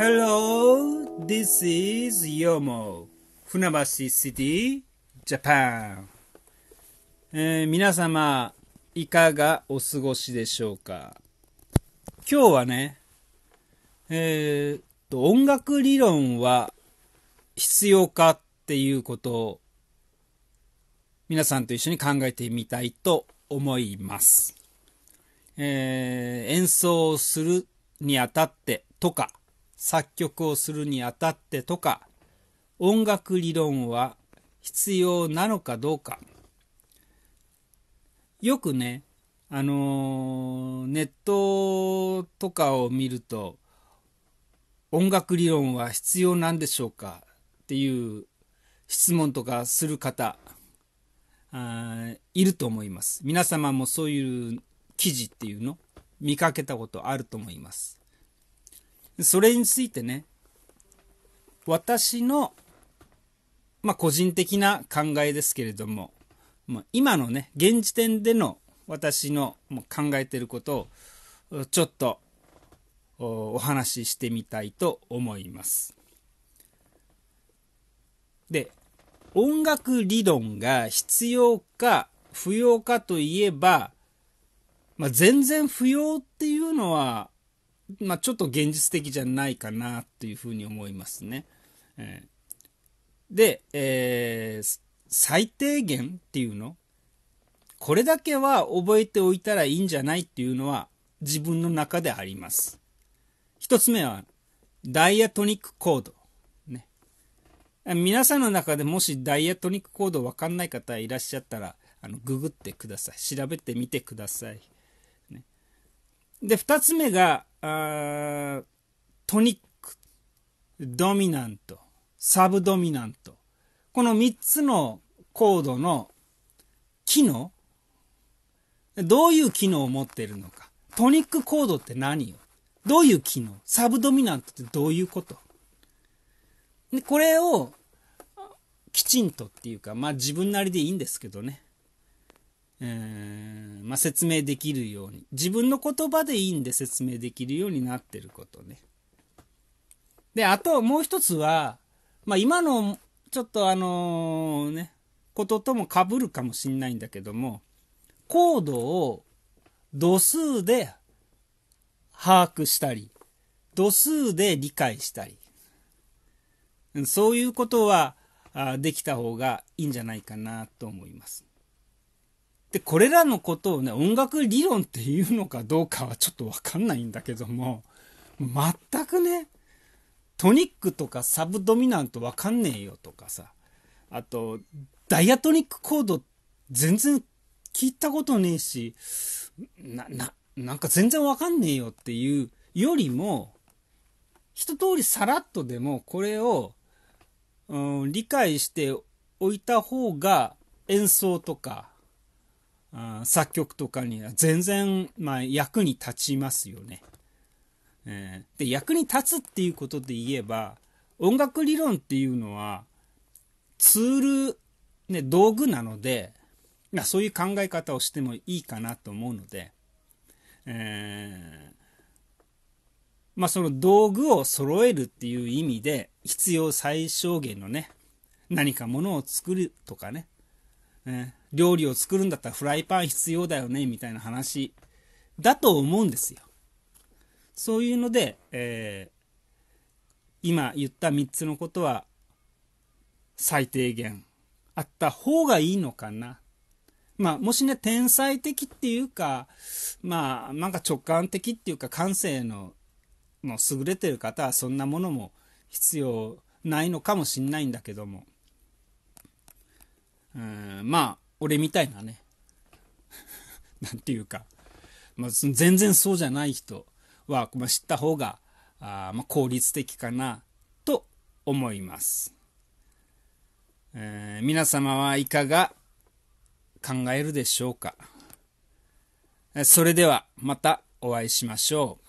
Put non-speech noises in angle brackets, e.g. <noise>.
Hello, this is Yomo 船橋 City, Japan、えー、皆様いかがお過ごしでしょうか今日はねえー、っと音楽理論は必要かっていうことを皆さんと一緒に考えてみたいと思います。えー、演奏するにあたってとか作曲をするにあたってとか音楽理論は必要なのかどうかよくねあのー、ネットとかを見ると音楽理論は必要なんでしょうかっていう質問とかする方あいると思います皆様もそういう記事っていうの見かけたことあると思いますそれについてね、私の、まあ、個人的な考えですけれども、まあ、今のね、現時点での私のも考えていることを、ちょっとお話ししてみたいと思います。で、音楽理論が必要か不要かといえば、まあ、全然不要っていうのはまあ、ちょっと現実的じゃないかなというふうに思いますね。えー、で、えー、最低限っていうのこれだけは覚えておいたらいいんじゃないっていうのは自分の中であります。一つ目は、ダイアトニックコード。ね。皆さんの中でもしダイアトニックコードわかんない方いらっしゃったら、あの、ググってください。調べてみてください。で、2つ目が、あトニック、ドミナント、サブドミナント。この3つのコードの機能、どういう機能を持っているのか。トニックコードって何よどういう機能サブドミナントってどういうことでこれをきちんとっていうか、まあ自分なりでいいんですけどね。ーまあ、説明できるように自分の言葉でいいんで説明できるようになってることねであともう一つは、まあ、今のちょっとあのねことともかぶるかもしんないんだけどもコードを度数で把握したり度数で理解したりそういうことはできた方がいいんじゃないかなと思います。で、これらのことをね、音楽理論っていうのかどうかはちょっとわかんないんだけども、全くね、トニックとかサブドミナントわかんねえよとかさ、あと、ダイアトニックコード全然聞いたことねえし、な、な、なんか全然わかんねえよっていうよりも、一通りさらっとでもこれを、うん、理解しておいた方が演奏とか作曲とかには全然、まあ、役に立ちますよね。えー、で役に立つっていうことで言えば音楽理論っていうのはツール、ね、道具なので、まあ、そういう考え方をしてもいいかなと思うので、えー、まあ、その道具を揃えるっていう意味で必要最小限のね何かものを作るとかね、えー料理を作るんだったらフライパン必要だよね、みたいな話だと思うんですよ。そういうので、えー、今言った3つのことは最低限あった方がいいのかな。まあ、もしね、天才的っていうか、まあ、なんか直感的っていうか感性のの優れてる方はそんなものも必要ないのかもしんないんだけども。うん、まあ、俺みたいなね <laughs> なんていうか、まあ、全然そうじゃない人は、まあ、知った方があ、まあ、効率的かなと思います、えー、皆様はいかが考えるでしょうかそれではまたお会いしましょう